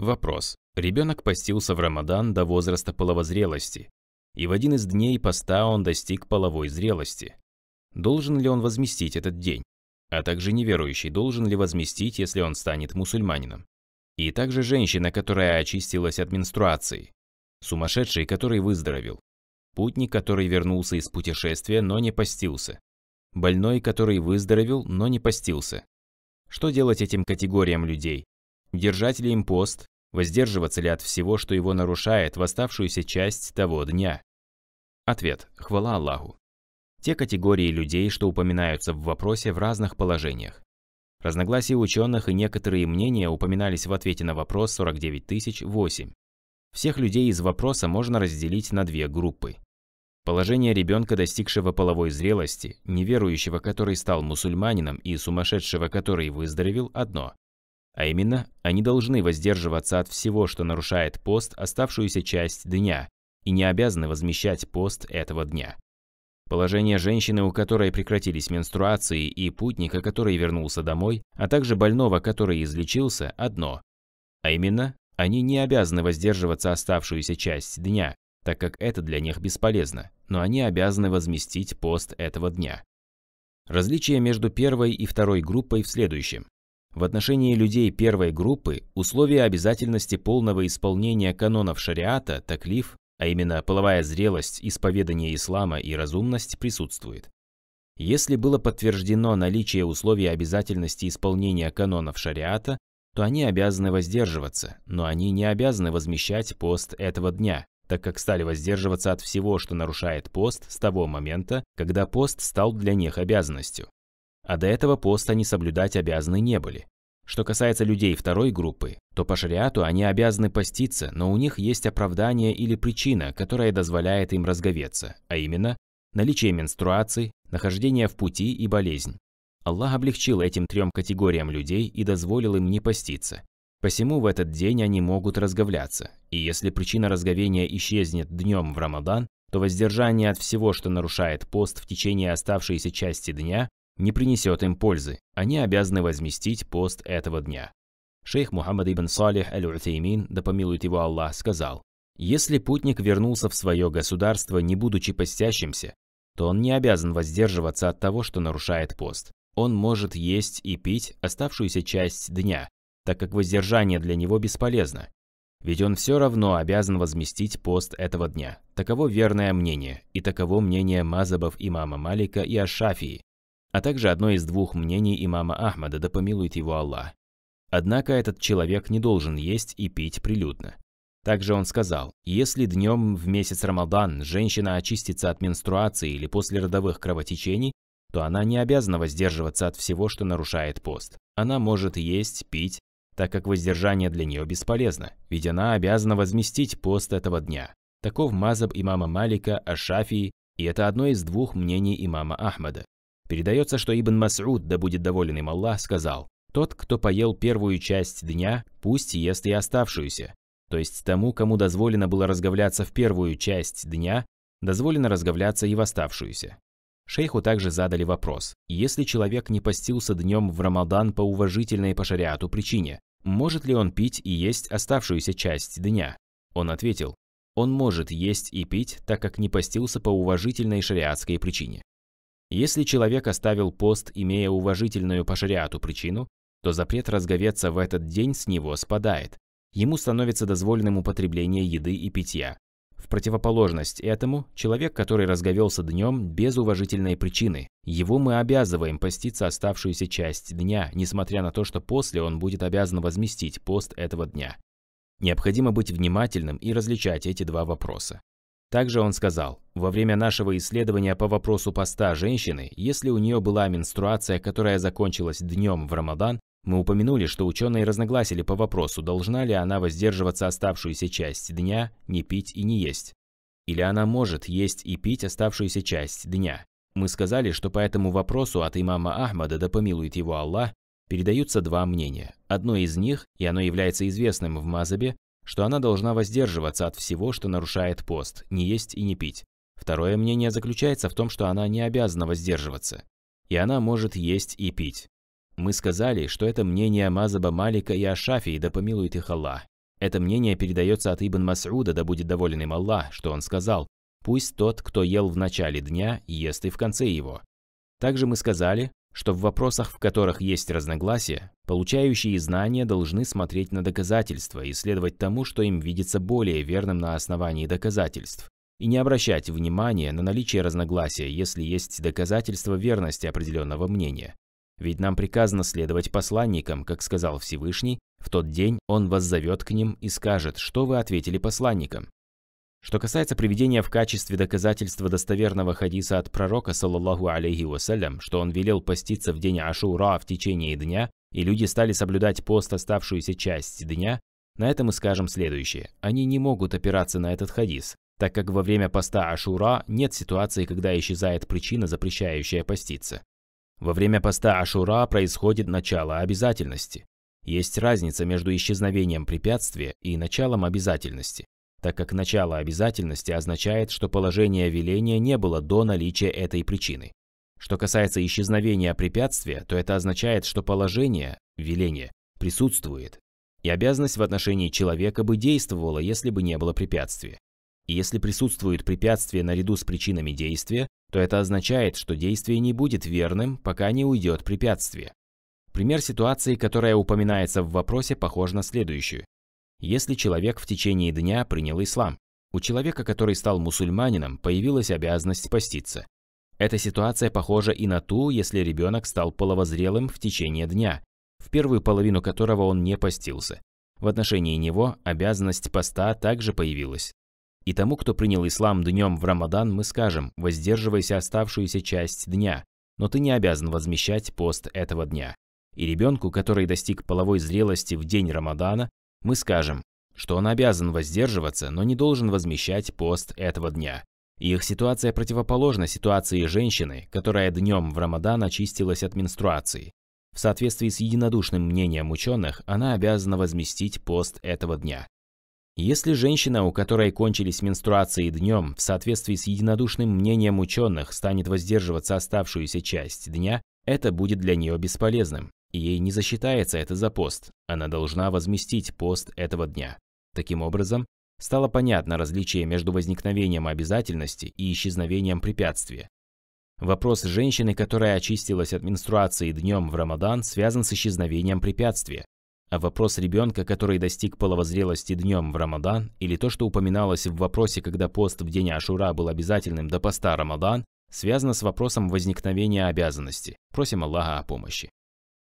Вопрос. Ребенок постился в Рамадан до возраста половозрелости, и в один из дней поста он достиг половой зрелости. Должен ли он возместить этот день? А также неверующий должен ли возместить, если он станет мусульманином? И также женщина, которая очистилась от менструации. Сумасшедший, который выздоровел. Путник, который вернулся из путешествия, но не постился. Больной, который выздоровел, но не постился. Что делать этим категориям людей? держать ли им пост, воздерживаться ли от всего, что его нарушает в оставшуюся часть того дня. Ответ. Хвала Аллаху. Те категории людей, что упоминаются в вопросе в разных положениях. Разногласия ученых и некоторые мнения упоминались в ответе на вопрос 49008. Всех людей из вопроса можно разделить на две группы. Положение ребенка, достигшего половой зрелости, неверующего, который стал мусульманином, и сумасшедшего, который выздоровел, одно. А именно, они должны воздерживаться от всего, что нарушает пост оставшуюся часть дня, и не обязаны возмещать пост этого дня. Положение женщины, у которой прекратились менструации, и путника, который вернулся домой, а также больного, который излечился, одно. А именно, они не обязаны воздерживаться оставшуюся часть дня, так как это для них бесполезно, но они обязаны возместить пост этого дня. Различие между первой и второй группой в следующем. В отношении людей первой группы условия обязательности полного исполнения канонов шариата, таклиф, а именно половая зрелость, исповедание ислама и разумность присутствует. Если было подтверждено наличие условий обязательности исполнения канонов шариата, то они обязаны воздерживаться, но они не обязаны возмещать пост этого дня, так как стали воздерживаться от всего, что нарушает пост с того момента, когда пост стал для них обязанностью а до этого пост они соблюдать обязаны не были. Что касается людей второй группы, то по шариату они обязаны поститься, но у них есть оправдание или причина, которая дозволяет им разговеться, а именно наличие менструаций, нахождение в пути и болезнь. Аллах облегчил этим трем категориям людей и дозволил им не поститься. Посему в этот день они могут разговляться, и если причина разговения исчезнет днем в Рамадан, то воздержание от всего, что нарушает пост в течение оставшейся части дня, не принесет им пользы, они обязаны возместить пост этого дня. Шейх Мухаммад ибн Салих аль-Утеймин, да помилует его Аллах, сказал, «Если путник вернулся в свое государство, не будучи постящимся, то он не обязан воздерживаться от того, что нарушает пост. Он может есть и пить оставшуюся часть дня, так как воздержание для него бесполезно, ведь он все равно обязан возместить пост этого дня. Таково верное мнение, и таково мнение мазабов имама Малика и Ашафии, а также одно из двух мнений имама Ахмада, да помилует его Аллах. Однако этот человек не должен есть и пить прилюдно. Также он сказал, если днем в месяц Рамадан женщина очистится от менструации или после родовых кровотечений, то она не обязана воздерживаться от всего, что нарушает пост. Она может есть, пить, так как воздержание для нее бесполезно, ведь она обязана возместить пост этого дня. Таков мазаб имама Малика, Ашафии, и это одно из двух мнений имама Ахмада. Передается, что Ибн Масруд, да будет доволен им Аллах, сказал, «Тот, кто поел первую часть дня, пусть ест и оставшуюся». То есть тому, кому дозволено было разговляться в первую часть дня, дозволено разговляться и в оставшуюся. Шейху также задали вопрос, если человек не постился днем в Рамадан по уважительной по шариату причине, может ли он пить и есть оставшуюся часть дня? Он ответил, он может есть и пить, так как не постился по уважительной шариатской причине. Если человек оставил пост, имея уважительную по шариату причину, то запрет разговеться в этот день с него спадает. Ему становится дозволенным употребление еды и питья. В противоположность этому, человек, который разговелся днем без уважительной причины, его мы обязываем поститься оставшуюся часть дня, несмотря на то, что после он будет обязан возместить пост этого дня. Необходимо быть внимательным и различать эти два вопроса. Также он сказал, во время нашего исследования по вопросу поста женщины, если у нее была менструация, которая закончилась днем в Рамадан, мы упомянули, что ученые разногласили по вопросу, должна ли она воздерживаться оставшуюся часть дня, не пить и не есть. Или она может есть и пить оставшуюся часть дня. Мы сказали, что по этому вопросу от имама Ахмада, да помилует его Аллах, передаются два мнения. Одно из них, и оно является известным в Мазабе, что она должна воздерживаться от всего, что нарушает пост, не есть и не пить. Второе мнение заключается в том, что она не обязана воздерживаться. И она может есть и пить. Мы сказали, что это мнение Мазаба Малика и Ашафии, да помилует их Аллах. Это мнение передается от Ибн Мас'уда, да будет доволен им Аллах, что он сказал, «Пусть тот, кто ел в начале дня, ест и в конце его». Также мы сказали, что в вопросах, в которых есть разногласия, получающие знания должны смотреть на доказательства и следовать тому, что им видится более верным на основании доказательств, и не обращать внимания на наличие разногласия, если есть доказательства верности определенного мнения. Ведь нам приказано следовать посланникам, как сказал Всевышний, в тот день он воззовет к ним и скажет, что вы ответили посланникам. Что касается приведения в качестве доказательства достоверного хадиса от пророка, саллаллаху алейхи вассалям, что он велел поститься в день Ашура в течение дня, и люди стали соблюдать пост оставшуюся часть дня, на этом мы скажем следующее. Они не могут опираться на этот хадис, так как во время поста Ашура нет ситуации, когда исчезает причина, запрещающая поститься. Во время поста Ашура происходит начало обязательности. Есть разница между исчезновением препятствия и началом обязательности так как начало обязательности означает, что положение веления не было до наличия этой причины. Что касается исчезновения препятствия, то это означает, что положение, веления присутствует, и обязанность в отношении человека бы действовала, если бы не было препятствия. И если присутствует препятствие наряду с причинами действия, то это означает, что действие не будет верным, пока не уйдет препятствие. Пример ситуации, которая упоминается в вопросе, похож на следующую если человек в течение дня принял ислам. У человека, который стал мусульманином, появилась обязанность поститься. Эта ситуация похожа и на ту, если ребенок стал половозрелым в течение дня, в первую половину которого он не постился. В отношении него обязанность поста также появилась. И тому, кто принял ислам днем в Рамадан, мы скажем, воздерживайся оставшуюся часть дня, но ты не обязан возмещать пост этого дня. И ребенку, который достиг половой зрелости в день Рамадана, мы скажем, что он обязан воздерживаться, но не должен возмещать пост этого дня. Их ситуация противоположна ситуации женщины, которая днем в Рамадан очистилась от менструации. В соответствии с единодушным мнением ученых, она обязана возместить пост этого дня. Если женщина, у которой кончились менструации днем, в соответствии с единодушным мнением ученых станет воздерживаться оставшуюся часть дня, это будет для нее бесполезным. Ей не засчитается это за пост, она должна возместить пост этого дня. Таким образом, стало понятно различие между возникновением обязательности и исчезновением препятствия. Вопрос женщины, которая очистилась от менструации днем в Рамадан, связан с исчезновением препятствия. А вопрос ребенка, который достиг половозрелости днем в Рамадан, или то, что упоминалось в вопросе, когда пост в день Ашура был обязательным до поста Рамадан, связано с вопросом возникновения обязанности. Просим Аллаха о помощи.